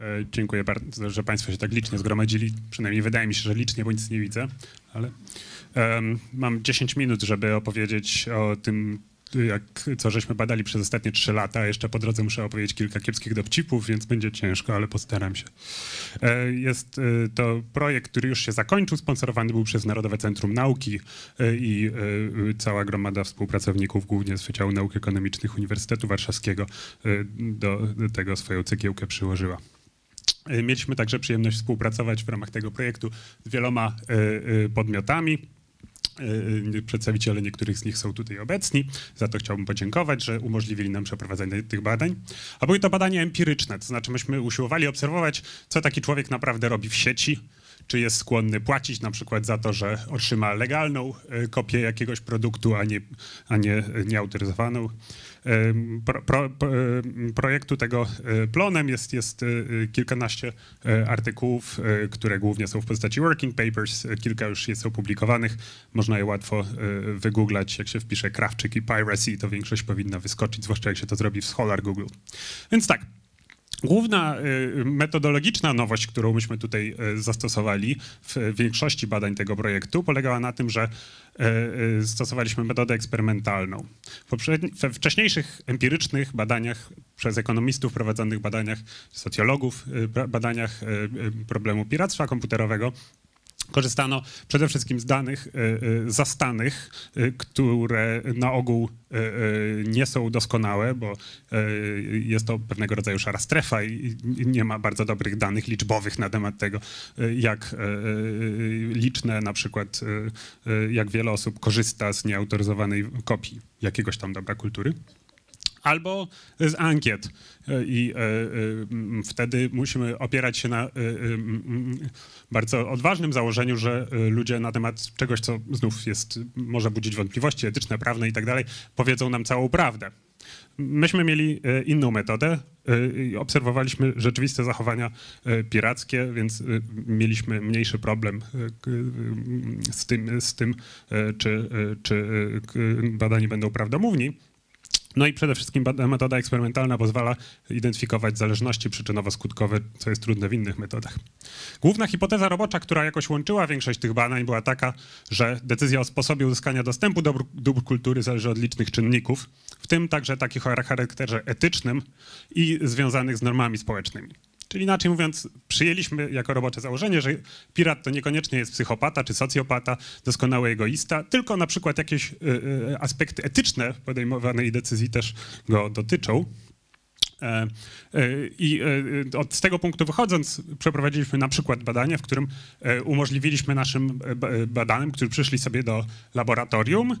E, dziękuję bardzo, że Państwo się tak licznie zgromadzili. Przynajmniej wydaje mi się, że licznie, bo nic nie widzę. Ale um, mam 10 minut, żeby opowiedzieć o tym, y, jak, co żeśmy badali przez ostatnie 3 lata. Jeszcze po drodze muszę opowiedzieć kilka kiepskich dowcipów, więc będzie ciężko, ale postaram się. E, jest y, to projekt, który już się zakończył, sponsorowany był przez Narodowe Centrum Nauki y, i cała gromada współpracowników, głównie z Wydziału Nauk Ekonomicznych Uniwersytetu Warszawskiego, do tego swoją cegiełkę przyłożyła. Y, mieliśmy także przyjemność współpracować w ramach tego projektu z wieloma y, y, podmiotami. Przedstawiciele niektórych z nich są tutaj obecni. Za to chciałbym podziękować, że umożliwili nam przeprowadzenie tych badań. A były to badania empiryczne, to znaczy myśmy usiłowali obserwować, co taki człowiek naprawdę robi w sieci, czy jest skłonny płacić na przykład za to, że otrzyma legalną kopię jakiegoś produktu, a nie, a nie nieautoryzowaną, pro, pro, projektu tego e, plonem jest, jest e, e, kilkanaście artykułów, które głównie są w postaci working papers, kilka już jest opublikowanych, można je łatwo wygooglać, jak się wpisze Krawczyk i Piracy, to większość powinna wyskoczyć, zwłaszcza jak się to zrobi w Scholar Google. Więc tak, Główna y, metodologiczna nowość, którą myśmy tutaj y, zastosowali w większości badań tego projektu, polegała na tym, że y, stosowaliśmy metodę eksperymentalną. We wcześniejszych empirycznych badaniach przez ekonomistów prowadzonych badaniach socjologów, badaniach problemu piractwa komputerowego Korzystano przede wszystkim z danych e, e, zastanych, e, które na ogół nie są doskonałe, bo jest to pewnego rodzaju szara strefa i nie ma bardzo dobrych danych liczbowych na temat tego, jak liczne na przykład, jak wiele osób korzysta z nieautoryzowanej kopii jakiegoś tam dobra kultury albo z ankiet. E, I e, e, wtedy musimy opierać się na bardzo odważnym założeniu, że ludzie na temat czegoś, co znów jest, może budzić wątpliwości etyczne, prawne i tak dalej, powiedzą nam całą prawdę. Myśmy mieli inną metodę i obserwowaliśmy rzeczywiste zachowania pirackie, więc mieliśmy mniejszy problem z tym, z tym czy, czy badani będą prawdomówni. No i przede wszystkim metoda eksperymentalna pozwala identyfikować zależności przyczynowo-skutkowe, co jest trudne w innych metodach. Główna hipoteza robocza, która jakoś łączyła większość tych badań, była taka, że decyzja o sposobie uzyskania dostępu do dóbr kultury zależy od licznych czynników, w tym także takich o charakterze etycznym i związanych z normami społecznymi. Czyli inaczej mówiąc, przyjęliśmy jako robocze założenie, że pirat to niekoniecznie jest psychopata czy socjopata, doskonały egoista, tylko na przykład jakieś y, y, aspekty etyczne podejmowanej decyzji też go dotyczą. E, e, I e, od tego punktu wychodząc, przeprowadziliśmy na przykład badanie, w którym umożliwiliśmy naszym badanym, którzy przyszli sobie do laboratorium,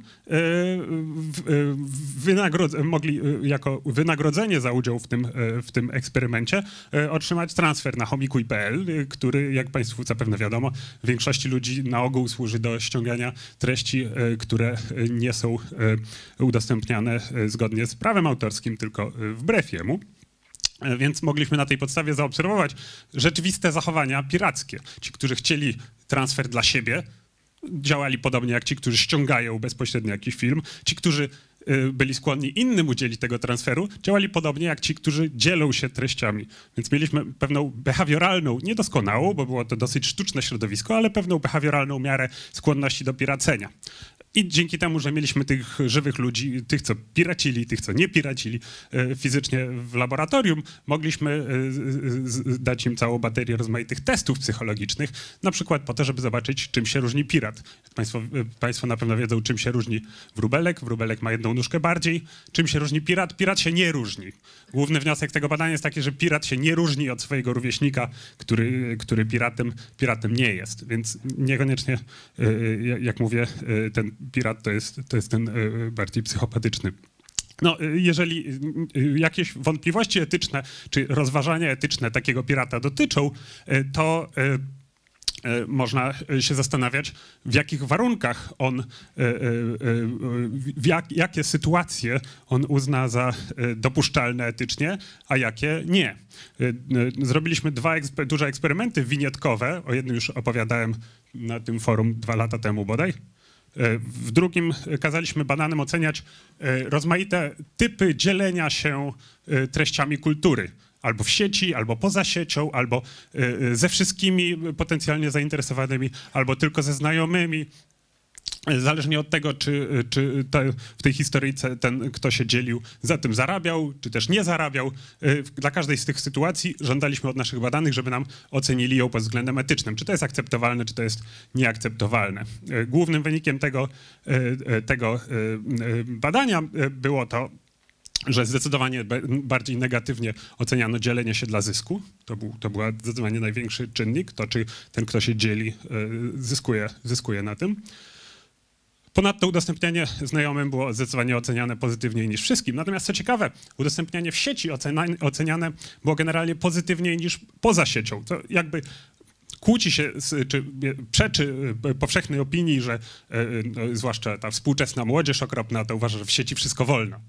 mogli jako wynagrodzenie za udział w tym, w tym eksperymencie otrzymać transfer na homikuj.pl, który, jak Państwu zapewne wiadomo, większości ludzi na ogół służy do ściągania treści, które nie są udostępniane zgodnie z prawem autorskim, tylko wbrew jemu. E, więc mogliśmy na tej podstawie zaobserwować rzeczywiste zachowania pirackie. Ci, którzy chcieli transfer dla siebie, działali podobnie jak ci, którzy ściągają bezpośrednio jakiś film. Ci, którzy e, byli skłonni innym udzielić tego transferu, działali podobnie jak ci, którzy dzielą się treściami. Więc mieliśmy pewną behawioralną, niedoskonałą, bo było to dosyć sztuczne środowisko, ale pewną behawioralną miarę skłonności do piracenia. I dzięki temu, że mieliśmy tych żywych ludzi, tych, co piracili, tych, co nie piracili e, fizycznie w laboratorium, mogliśmy e, dać im całą baterię rozmaitych testów psychologicznych, na przykład po to, żeby zobaczyć, czym się różni pirat. Państwo, e, państwo na pewno wiedzą, czym się różni wróbelek. Wróbelek ma jedną nóżkę bardziej. Czym się różni pirat? Pirat się nie różni. Główny wniosek tego badania jest taki, że pirat się nie różni od swojego rówieśnika, który, który piratem, piratem nie jest. Więc niekoniecznie, jak mówię, ten pirat to jest, to jest ten e, e, bardziej psychopatyczny. No, e, jeżeli jakieś wątpliwości etyczne czy rozważania etyczne takiego pirata dotyczą, to można się zastanawiać, w jakich warunkach on, jak, jakie sytuacje on uzna za dopuszczalne etycznie, a jakie nie. Zrobiliśmy dwa duże eksperymenty winietkowe, o jednym już opowiadałem na tym forum dwa lata temu bodaj E, w drugim kazaliśmy bananem oceniać e, rozmaite typy dzielenia się e, treściami kultury. Albo w sieci, albo poza siecią, albo ze wszystkimi potencjalnie zainteresowanymi, albo tylko ze znajomymi Zależnie od tego, czy, czy te, w tej historii ten, kto się dzielił, za tym zarabiał, czy też nie zarabiał, y, dla każdej z tych sytuacji żądaliśmy od naszych badanych, żeby nam ocenili ją pod względem etycznym. Czy to jest akceptowalne, czy to jest nieakceptowalne. Y, głównym wynikiem tego, y, tego badania było to, że zdecydowanie bardziej negatywnie oceniano dzielenie się dla zysku. To był to była zdecydowanie największy czynnik, to czy ten, kto się dzieli, zyskuje, zyskuje na tym. Ponadto udostępnianie znajomym było zdecydowanie oceniane pozytywniej niż wszystkim. Natomiast co ciekawe, udostępnianie w sieci oceniane było generalnie pozytywniej niż poza siecią. To jakby kłóci się, z, czy e, przeczy e, powszechnej opinii, że e, no, zwłaszcza ta współczesna młodzież okropna to uważa, że w sieci wszystko wolno.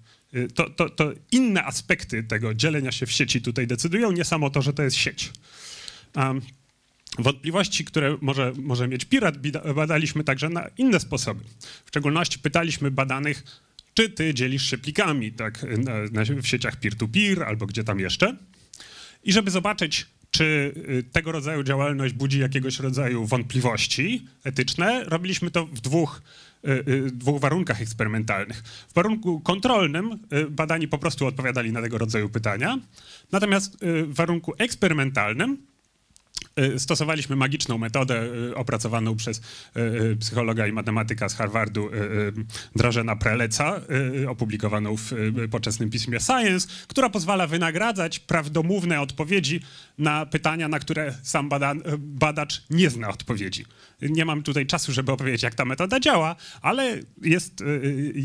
To, to, to inne aspekty tego dzielenia się w sieci tutaj decydują, nie samo to, że to jest sieć. Um, Wątpliwości, które może, może mieć pirat, badaliśmy także na inne sposoby. W szczególności pytaliśmy badanych, czy ty dzielisz się plikami tak, na, na, w sieciach peer-to-peer albo gdzie tam jeszcze. I żeby zobaczyć, czy y, tego rodzaju działalność budzi jakiegoś rodzaju wątpliwości etyczne, robiliśmy to w dwóch, y, y, dwóch warunkach eksperymentalnych. W warunku kontrolnym badani po prostu odpowiadali na tego rodzaju pytania, natomiast w warunku eksperymentalnym Y, stosowaliśmy magiczną metodę y, opracowaną przez y, psychologa i matematyka z Harvardu Drażena Preleca, opublikowaną w poczesnym piśmie Science, która pozwala wynagradzać prawdomówne odpowiedzi na pytania, na które sam bada badacz nie zna odpowiedzi. Nie mam tutaj czasu, żeby opowiedzieć, jak ta metoda działa, ale jest,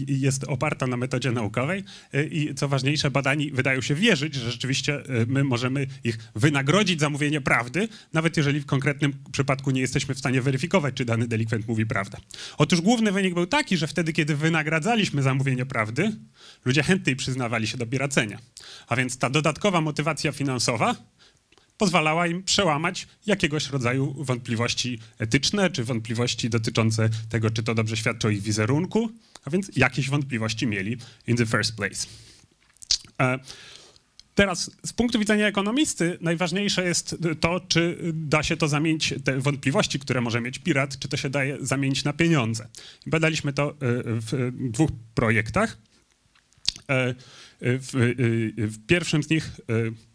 jest oparta na metodzie naukowej i co ważniejsze, badani wydają się wierzyć, że rzeczywiście my możemy ich wynagrodzić za mówienie prawdy, nawet nawet jeżeli w konkretnym przypadku nie jesteśmy w stanie weryfikować, czy dany delikwent mówi prawdę. Otóż główny wynik był taki, że wtedy, kiedy wynagradzaliśmy za mówienie prawdy, ludzie chętniej przyznawali się do piracenia. A więc ta dodatkowa motywacja finansowa pozwalała im przełamać jakiegoś rodzaju wątpliwości etyczne, czy wątpliwości dotyczące tego, czy to dobrze świadczy o ich wizerunku, a więc jakieś wątpliwości mieli in the first place. E, Teraz z punktu widzenia ekonomisty najważniejsze jest to, czy da się to zamienić, te wątpliwości, które może mieć pirat, czy to się daje zamienić na pieniądze. Badaliśmy to e, w dwóch projektach. E, w, e, w pierwszym z nich,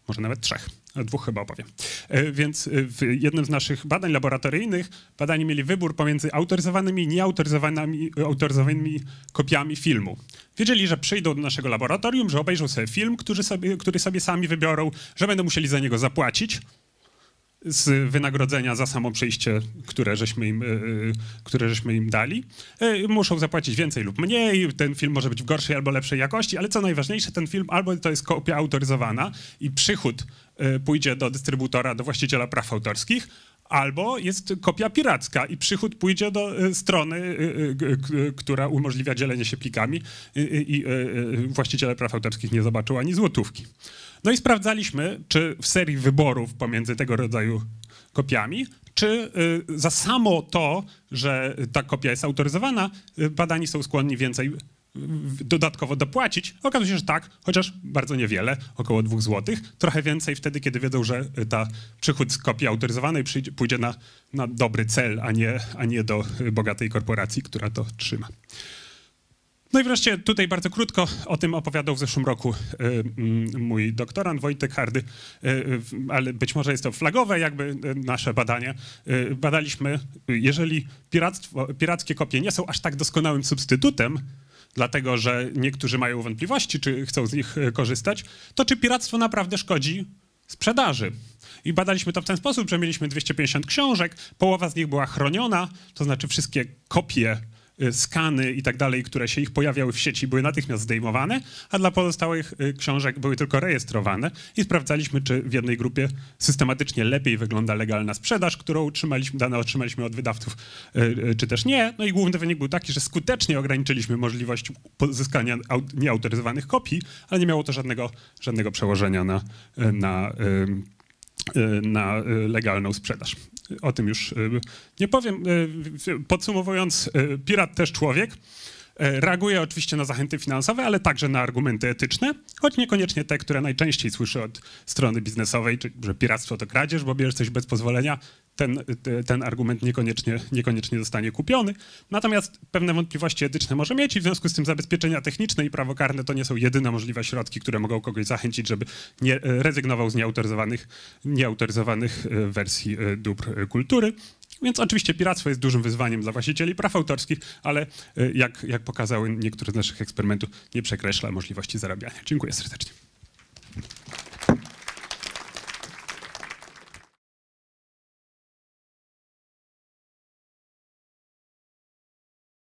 może nawet trzech dwóch chyba opowiem. E, więc e, w jednym z naszych badań laboratoryjnych badani mieli wybór pomiędzy autoryzowanymi i nieautoryzowanymi e, autoryzowanymi kopiami filmu. Wiedzieli, że przyjdą do naszego laboratorium, że obejrzą sobie film, który sobie, który sobie sami wybiorą, że będą musieli za niego zapłacić z wynagrodzenia za samo przyjście, które żeśmy im, które żeśmy im dali. Muszą zapłacić więcej lub mniej, ten film może być w gorszej albo lepszej jakości, ale co najważniejsze, ten film albo to jest kopia autoryzowana i przychód E, pójdzie do dystrybutora, do właściciela praw autorskich, albo jest kopia piracka i przychód pójdzie do e, strony, e, która umożliwia dzielenie się plikami i właściciele praw autorskich nie zobaczą ani złotówki. No i sprawdzaliśmy, czy w serii wyborów pomiędzy tego rodzaju kopiami, czy za samo to, że ta kopia jest autoryzowana, badani są skłonni więcej dodatkowo dopłacić. Okazuje się, że tak, chociaż bardzo niewiele, około 2 zł. Trochę więcej wtedy, kiedy wiedzą, że y, ta przychód z kopii autoryzowanej przyjdzie, pójdzie na, na dobry cel, a nie, a nie do y, bogatej korporacji, która to trzyma. No i wreszcie tutaj bardzo krótko o tym opowiadał w zeszłym roku y, mm, mój doktorant Wojtek Hardy, ale być może jest to flagowe jakby nasze badanie. Badaliśmy, jeżeli piractwo, pirackie kopie nie są aż tak doskonałym substytutem dlatego że niektórzy mają wątpliwości, czy chcą z nich e, korzystać, to czy piractwo naprawdę szkodzi sprzedaży? I badaliśmy to w ten sposób, że mieliśmy 250 książek, połowa z nich była chroniona, to znaczy wszystkie kopie Y, skany i tak dalej, które się ich pojawiały w sieci, były natychmiast zdejmowane, a dla pozostałych y, książek były tylko rejestrowane i sprawdzaliśmy, czy w jednej grupie systematycznie lepiej wygląda legalna sprzedaż, którą otrzymaliśmy, dane otrzymaliśmy od wydawców, y, czy też nie. No i główny wynik był taki, że skutecznie ograniczyliśmy możliwość pozyskania nieautoryzowanych kopii, ale nie miało to żadnego, żadnego przełożenia na, na na legalną sprzedaż o tym już y, nie powiem. Y, podsumowując, y, pirat też człowiek. Reaguje oczywiście na zachęty finansowe, ale także na argumenty etyczne, choć niekoniecznie te, które najczęściej słyszę od strony biznesowej, czyli że piractwo to kradzież, bo bierzesz coś bez pozwolenia, ten, ten argument niekoniecznie, niekoniecznie zostanie kupiony. Natomiast pewne wątpliwości etyczne może mieć i w związku z tym zabezpieczenia techniczne i prawo karne to nie są jedyne możliwe środki, które mogą kogoś zachęcić, żeby nie rezygnował z nieautoryzowanych, nieautoryzowanych e, wersji e, dóbr e, kultury. Więc oczywiście piractwo jest dużym wyzwaniem dla właścicieli praw autorskich, ale jak, jak pokazały niektóre z naszych eksperymentów, nie przekreśla możliwości zarabiania. Dziękuję serdecznie.